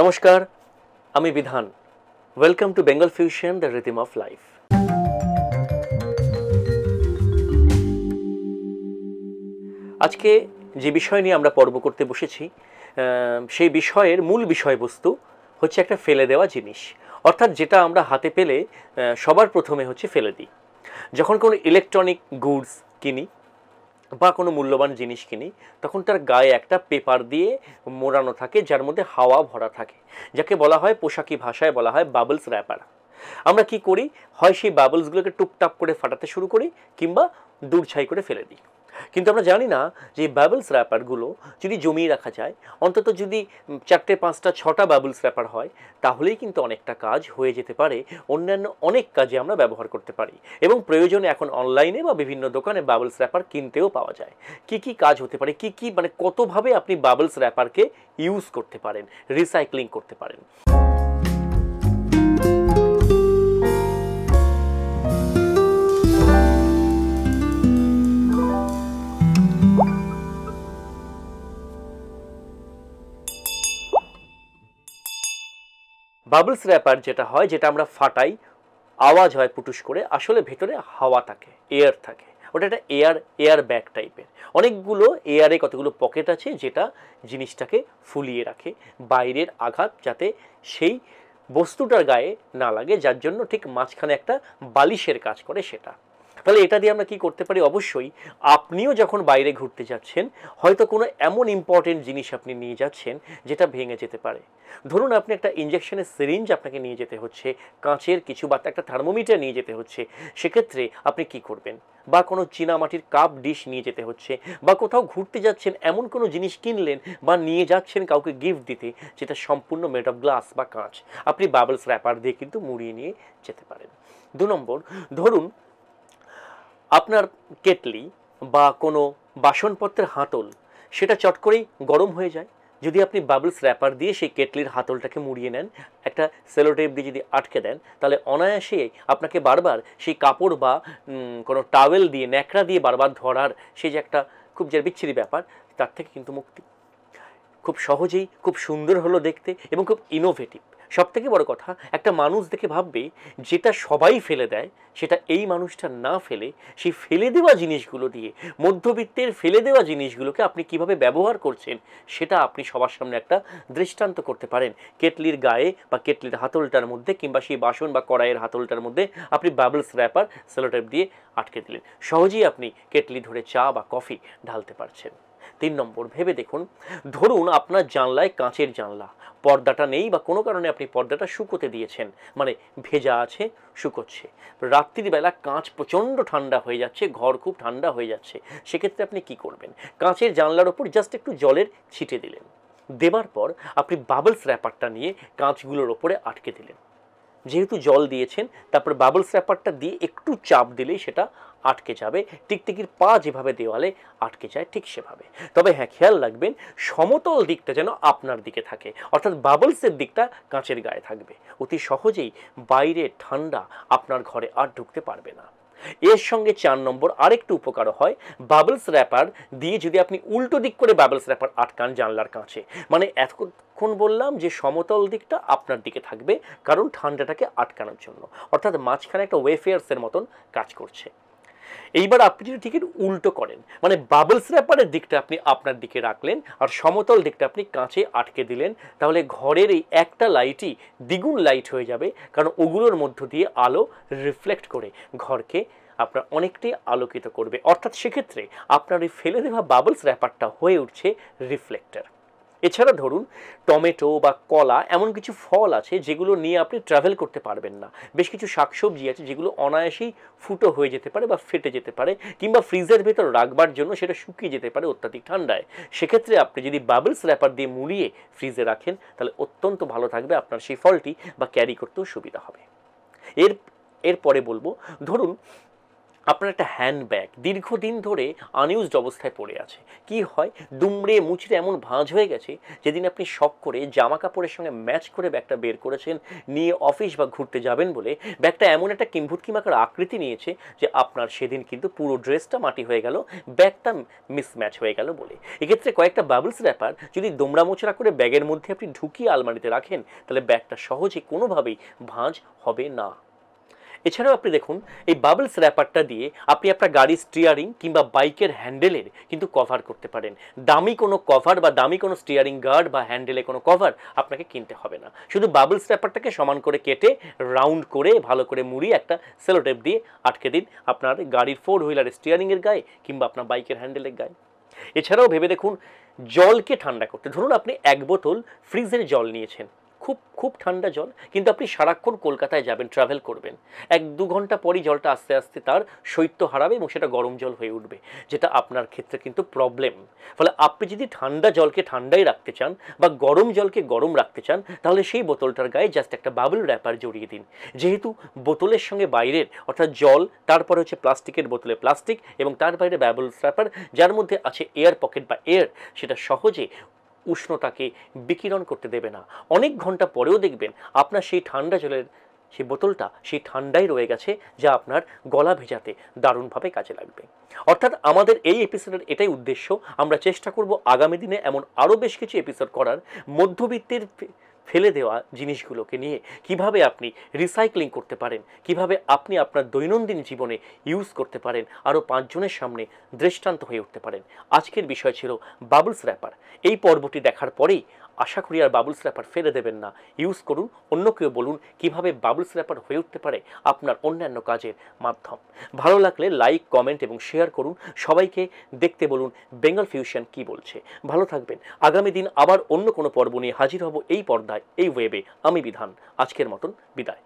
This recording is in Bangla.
নমস্কার আমি Bidhan welcome to Bengal fusion the rhythm of life আজকে যে বিষয় নিয়ে আমরা পর্ব করতে বসেছি সেই বিষয়ের মূল বিষয়বস্তু হচ্ছে একটা ফেলে দেওয়া জিনিস অর্থাৎ যেটা আমরা হাতে পেলে সবার প্রথমে হচ্ছে ফেলে দিই যখন কোনো ইলেকট্রনিক গুডস কিনি বা কোনো মূল্যবান জিনিস কিনি তখন তার গায়ে একটা পেপার দিয়ে মোড়ানো থাকে যার মধ্যে হাওয়া ভরা থাকে যাকে বলা হয় পোশাকি ভাষায় বলা হয় বাবলস র্যাপার আমরা কি করি হয় সেই বাবলসগুলোকে টুপটাপ করে ফাটাতে শুরু করি কিংবা দূর ছাই করে ফেলে দিই কিন্তু আমরা জানি না যে বাবলস র্যাপারগুলো যদি জমিয়ে রাখা যায় অন্তত যদি চারটে পাঁচটা ছটা বাবলস র্যাপার হয় তাহলেই কিন্তু অনেকটা কাজ হয়ে যেতে পারে অন্যান্য অনেক কাজে আমরা ব্যবহার করতে পারি এবং প্রয়োজনে এখন অনলাইনে বা বিভিন্ন দোকানে বাবলস র্যাপার কিনতেও পাওয়া যায় কি কি কাজ হতে পারে কি কি মানে কতভাবে আপনি বাবলস র্যাপারকে ইউজ করতে পারেন রিসাইক্লিং করতে পারেন বাবলস র্যাপার যেটা হয় যেটা আমরা ফাটাই আওয়াজ হয় পুটুস করে আসলে ভেতরে হাওয়া থাকে এয়ার থাকে ওটা একটা এয়ার এয়ার ব্যাগ টাইপের অনেকগুলো এয়ারে কতগুলো পকেট আছে যেটা জিনিসটাকে ফুলিয়ে রাখে বাইরের আঘাত যাতে সেই বস্তুটার গায়ে না লাগে যার জন্য ঠিক মাঝখানে একটা বালিশের কাজ করে সেটা তাহলে এটা দিয়ে আমরা কি করতে পারি অবশ্যই আপনিও যখন বাইরে ঘুরতে যাচ্ছেন হয়তো কোনো এমন ইম্পর্টেন্ট জিনিস আপনি নিয়ে যাচ্ছেন যেটা ভেঙে যেতে পারে ধরুন আপনি একটা ইঞ্জেকশনের সিরিঞ্জ আপনাকে নিয়ে যেতে হচ্ছে কাঁচের কিছু বা একটা থার্মোমিটার নিয়ে যেতে হচ্ছে সেক্ষেত্রে আপনি কি করবেন বা কোনো চীনামাটির কাপ ডিশ নিয়ে যেতে হচ্ছে বা কোথাও ঘুরতে যাচ্ছেন এমন কোনো জিনিস কিনলেন বা নিয়ে যাচ্ছেন কাউকে গিফট দিতে যেটা সম্পূর্ণ মেড অফ গ্লাস বা কাঁচ আপনি বাবলস র্যাপার দিয়ে কিন্তু মুড়িয়ে নিয়ে যেতে পারেন দু নম্বর ধরুন আপনার কেটলি বা কোনো বাসনপত্রের হাতল সেটা চট করেই গরম হয়ে যায় যদি আপনি বাবলস র্যাপার দিয়ে সেই কেটলির হাতলটাকে মুড়িয়ে নেন একটা সেলোটেপ দিয়ে যদি আটকে দেন তাহলে অনায়াসে আপনাকে বারবার সেই কাপড় বা কোনো টাওয়েল দিয়ে ন্যাকড়া দিয়ে বারবার ধরার সেই যে একটা খুব যে বিচ্ছিরি ব্যাপার তার থেকে কিন্তু মুক্তি খুব সহজেই খুব সুন্দর হলো দেখতে এবং খুব ইনোভেটিভ সব থেকে বড় কথা একটা মানুষ দেখে ভাববে যেটা সবাই ফেলে দেয় সেটা এই মানুষটা না ফেলে সেই ফেলে দেওয়া জিনিসগুলো দিয়ে মধ্যবিত্তের ফেলে দেওয়া জিনিসগুলোকে আপনি কিভাবে ব্যবহার করছেন সেটা আপনি সবার সামনে একটা দৃষ্টান্ত করতে পারেন কেটলির গায়ে বা কেটলির হাতলটার মধ্যে কিংবা সেই বাসন বা কড়াইয়ের হাতলটার মধ্যে আপনি বাবলস র্যাপার সেলোটেপ দিয়ে আটকে দিলেন সহজেই আপনি কেটলি ধরে চা বা কফি ঢালতে পারছেন তিন নম্বর ভেবে দেখুন ধরুন আপনার জানলায় কাঁচের জানলা পর্দাটা নেই বা কোনো কারণে আপনি পর্দাটা শুকোতে দিয়েছেন মানে ভেজা আছে শুকোচ্ছে রাত্রিবেলা কাঁচ প্রচণ্ড ঠান্ডা হয়ে যাচ্ছে ঘর খুব ঠান্ডা হয়ে যাচ্ছে সেক্ষেত্রে আপনি কি করবেন কাঁচের জানলার ওপর জাস্ট একটু জলের ছিটে দিলেন দেবার পর আপনি বাবলস র্যাপারটা নিয়ে কাঁচগুলোর ওপরে আটকে দিলেন যেহেতু জল দিয়েছেন তারপর বাবলস র্যাপারটা দিয়ে একটু চাপ দিলেই সেটা আটকে যাবে টিকটিকির পা যেভাবে দেওয়ালে আটকে যায় ঠিক সেভাবে তবে হ্যাঁ খেয়াল রাখবেন সমতল দিকটা যেন আপনার দিকে থাকে অর্থাৎ বাবলসের দিকটা কাঁচের গায়ে থাকবে অতি সহজেই বাইরে ঠান্ডা আপনার ঘরে আর ঢুকতে পারবে না এর সঙ্গে চার নম্বর আরেকটু উপকার হয় বাবলস র্যাপার দিয়ে যদি আপনি উল্টো দিক করে বাবলস র্যাপার আটকান জানলার কাছে মানে এতক্ষণ বললাম যে সমতল দিকটা আপনার দিকে থাকবে কারণ ঠান্ডাটাকে আটকানোর জন্য অর্থাৎ মাঝখানে একটা ওয়েফেয়ার্সের মতন কাজ করছে এইবার আপনি যদি টিকিট উল্টো করেন মানে বাবলস র্যাপারের দিকটা আপনি আপনার দিকে রাখলেন আর সমতল দিকটা আপনি কাঁচে আটকে দিলেন তাহলে ঘরের এই একটা লাইটই দ্বিগুণ লাইট হয়ে যাবে কারণ ওগুলোর মধ্য দিয়ে আলো রিফ্লেক্ট করে ঘরকে আপনার অনেকটাই আলোকিত করবে অর্থাৎ সেক্ষেত্রে আপনার এই ফেলে দেওয়া বাবলস র্যাপারটা হয়ে উঠছে রিফ্লেক্টার এছাড়া ধরুন টমেটো বা কলা এমন কিছু ফল আছে যেগুলো নিয়ে আপনি ট্রাভেল করতে পারবেন না বেশ কিছু শাকসবজি আছে যেগুলো অনায়াসেই ফুটো হয়ে যেতে পারে বা ফেটে যেতে পারে কিংবা ফ্রিজের ভেতর রাখবার জন্য সেটা শুকিয়ে যেতে পারে অত্যাধিক ঠান্ডায় সেক্ষেত্রে আপনি যদি বাবলস র্যাপার দিয়ে মুড়িয়ে ফ্রিজে রাখেন তাহলে অত্যন্ত ভালো থাকবে আপনার সেই ফলটি বা ক্যারি করতেও সুবিধা হবে এর এরপরে বলবো ধরুন আপনার একটা হ্যান্ডব্যাগ দীর্ঘদিন ধরে আনইউজড অবস্থায় পড়ে আছে কি হয় দুমড়ে মুচড়ে এমন ভাঁজ হয়ে গেছে যেদিন আপনি শখ করে জামা কাপড়ের সঙ্গে ম্যাচ করে ব্যাগটা বের করেছেন নিয়ে অফিস বা ঘুরতে যাবেন বলে ব্যাগটা এমন একটা কিম্ভুতকি কিমাকার আকৃতি নিয়েছে যে আপনার সেদিন কিন্তু পুরো ড্রেসটা মাটি হয়ে গেল ব্যাগটা মিসম্যাচ হয়ে গেল বলে এক্ষেত্রে কয়েকটা বাবলস ব্যাপার যদি দোমড়া মোচড়া করে ব্যাগের মধ্যে আপনি ঢুকিয়ে আলমারিতে রাখেন তাহলে ব্যাগটা সহজে কোনোভাবেই ভাঁজ হবে না এছাড়াও আপনি দেখুন এই বাবলস র্যাপারটা দিয়ে আপনি আপনার গাড়ির স্টিয়ারিং কিংবা বাইকের হ্যান্ডেলের কিন্তু কভার করতে পারেন দামি কোনো কভার বা দামি কোনো স্টিয়ারিং গার্ড বা হ্যান্ডেলে কোনো কভার আপনাকে কিনতে হবে না শুধু বাবলস র্যাপারটাকে সমান করে কেটে রাউন্ড করে ভালো করে মুড়ি একটা সেলোটেপ দিয়ে আটকে দিন আপনার গাড়ির ফোর হুইলারের স্টিয়ারিংয়ের গায়ে কিংবা আপনার বাইকের হ্যান্ডেলের গায়ে এছাড়াও ভেবে দেখুন জলকে ঠান্ডা করতে ধরুন আপনি এক বোতল ফ্রিজের জল নিয়েছেন খুব খুব ঠান্ডা জল কিন্তু আপনি সারাক্ষণ কলকাতায় যাবেন ট্রাভেল করবেন এক দু ঘন্টা পরই জলটা আস্তে আস্তে তার শৈত্য হারাবে এবং সেটা গরম জল হয়ে উঠবে যেটা আপনার ক্ষেত্রে কিন্তু প্রবলেম ফলে আপনি যদি ঠান্ডা জলকে ঠান্ডাই রাখতে চান বা গরম জলকে গরম রাখতে চান তাহলে সেই বোতলটার গায়ে জাস্ট একটা বাবল র্যাপার জড়িয়ে দিন যেহেতু বোতলের সঙ্গে বাইরের অর্থাৎ জল তারপরে হচ্ছে প্লাস্টিকের বোতলে প্লাস্টিক এবং তার বাইরে বাবল র্যাপার যার মধ্যে আছে এয়ার পকেট বা এয়ার সেটা সহজে উষ্ণতাকে বিকিরণ করতে দেবে না অনেক ঘন্টা পরেও দেখবেন আপনার সেই ঠান্ডা জলের সেই বোতলটা সেই ঠান্ডাই রয়ে গেছে যা আপনার গলা ভেজাতে দারুণভাবে কাজে লাগবে অর্থাৎ আমাদের এই এপিসোডের এটাই উদ্দেশ্য আমরা চেষ্টা করব আগামী দিনে এমন আরও বেশ কিছু এপিসোড করার মধ্যবিত্তের ফেলে দেওয়া জিনিসগুলোকে নিয়ে কিভাবে আপনি রিসাইক্লিং করতে পারেন কিভাবে আপনি আপনার দৈনন্দিন জীবনে ইউজ করতে পারেন আরও পাঁচজনের সামনে দৃষ্টান্ত হয়ে উঠতে পারেন আজকের বিষয় ছিল বাবলস র্যাপার এই পর্বটি দেখার পরেই আশা করি আর বাবলস র্যাপার ফেলে দেবেন না ইউজ করুন অন্য কেউ বলুন কিভাবে বাবলস র্যাপার হয়ে উঠতে পারে আপনার অন্যান্য কাজের মাধ্যম ভালো লাগলে লাইক কমেন্ট এবং শেয়ার করুন সবাইকে দেখতে বলুন বেঙ্গল ফিউশন কি বলছে ভালো থাকবেন আগামী দিন আবার অন্য কোনো পর্ব নিয়ে হাজির হব এই পর্দায় এই ওয়েবে আমি বিধান আজকের মতন বিদায়